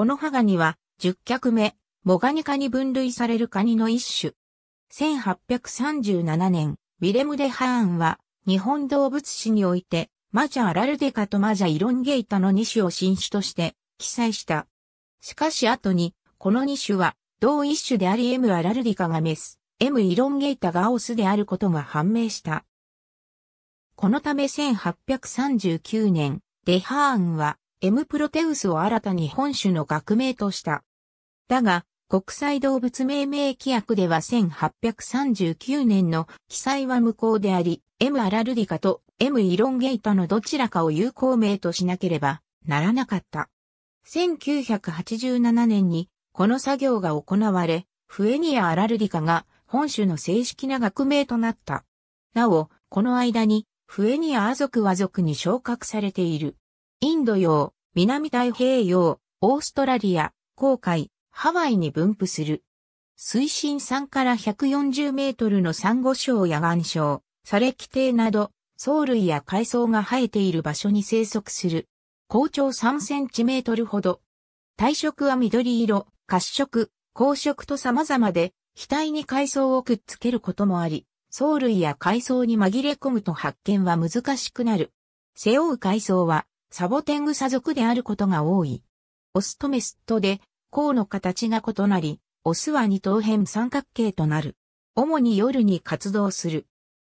このハガニは、十脚目、モガニカに分類されるカニの一種。1837年、ウィレム・デ・ハーンは、日本動物史において、マジャ・アラルデカとマジャ・イロンゲイタの2種を新種として記載した。しかし後に、この2種は、同一種であり M アラルディカがメス、M イロンゲイタがオスであることが判明した。このため1839年、デハーンは、M プロテウスを新たに本種の学名とした。だが、国際動物命名規約では1839年の記載は無効であり、M アラルディカと M イロンゲイタのどちらかを有効名としなければならなかった。1987年にこの作業が行われ、フエニア・アラルディカが本種の正式な学名となった。なお、この間に、フエニアア族は族に昇格されている。インド洋、南太平洋、オーストラリア、航海、ハワイに分布する。水深3から140メートルのサンゴ礁や岩礁、サキテイなど、藻類や海藻が生えている場所に生息する。高長3センチメートルほど。体色は緑色、褐色、紅色と様々で、額に海藻をくっつけることもあり、藻類や海藻に紛れ込むと発見は難しくなる。背負う海藻はサボテングサ族であることが多い。オスとメスとで、甲の形が異なり、オスは二等辺三角形となる。主に夜に活動する。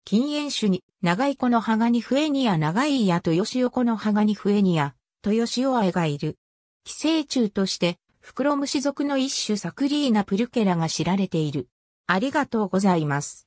禁煙種に、長い子のハガニフエニア長いやとよしおこのハガニフエニア、とよしおあえがいる。寄生虫として、フクロムシ族の一種サクリーナプルケラが知られている。ありがとうございます。